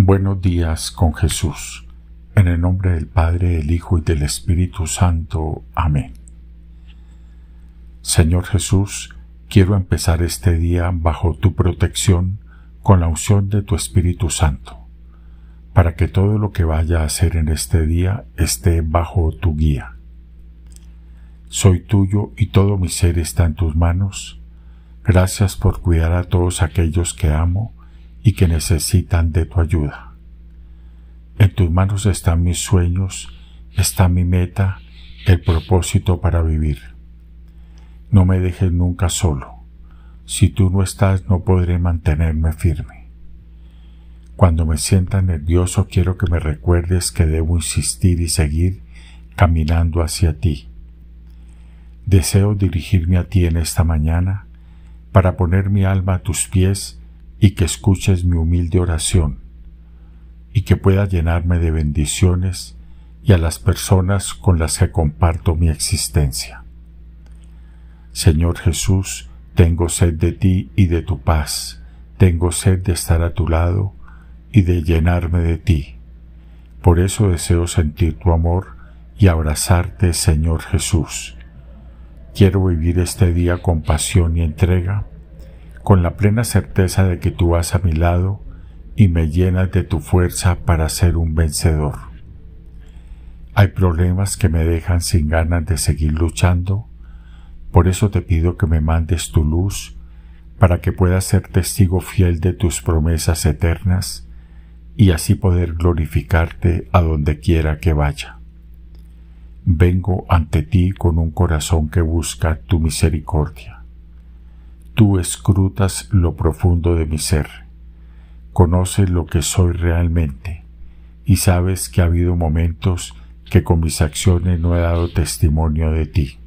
Buenos días con Jesús. En el nombre del Padre, del Hijo y del Espíritu Santo. Amén. Señor Jesús, quiero empezar este día bajo tu protección con la unción de tu Espíritu Santo, para que todo lo que vaya a hacer en este día esté bajo tu guía. Soy tuyo y todo mi ser está en tus manos. Gracias por cuidar a todos aquellos que amo y que necesitan de tu ayuda. En tus manos están mis sueños, está mi meta, el propósito para vivir. No me dejes nunca solo. Si tú no estás, no podré mantenerme firme. Cuando me sienta nervioso, quiero que me recuerdes que debo insistir y seguir caminando hacia ti. Deseo dirigirme a ti en esta mañana para poner mi alma a tus pies y que escuches mi humilde oración y que pueda llenarme de bendiciones y a las personas con las que comparto mi existencia. Señor Jesús, tengo sed de ti y de tu paz, tengo sed de estar a tu lado y de llenarme de ti. Por eso deseo sentir tu amor y abrazarte, Señor Jesús. Quiero vivir este día con pasión y entrega con la plena certeza de que tú vas a mi lado y me llenas de tu fuerza para ser un vencedor. Hay problemas que me dejan sin ganas de seguir luchando, por eso te pido que me mandes tu luz para que pueda ser testigo fiel de tus promesas eternas y así poder glorificarte a donde quiera que vaya. Vengo ante ti con un corazón que busca tu misericordia Tú escrutas lo profundo de mi ser, conoces lo que soy realmente y sabes que ha habido momentos que con mis acciones no he dado testimonio de ti.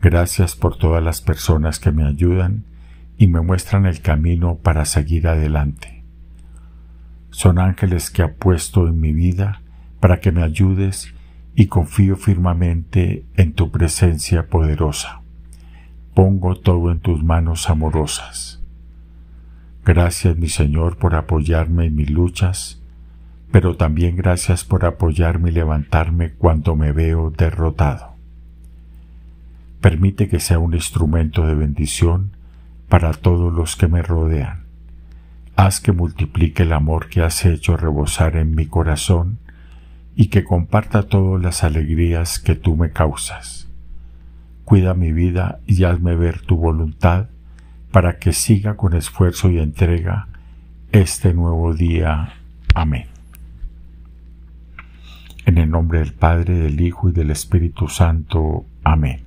Gracias por todas las personas que me ayudan y me muestran el camino para seguir adelante. Son ángeles que ha puesto en mi vida para que me ayudes y confío firmemente en tu presencia poderosa pongo todo en tus manos amorosas. Gracias, mi Señor, por apoyarme en mis luchas, pero también gracias por apoyarme y levantarme cuando me veo derrotado. Permite que sea un instrumento de bendición para todos los que me rodean. Haz que multiplique el amor que has hecho rebosar en mi corazón y que comparta todas las alegrías que tú me causas cuida mi vida y hazme ver tu voluntad para que siga con esfuerzo y entrega este nuevo día. Amén. En el nombre del Padre, del Hijo y del Espíritu Santo. Amén.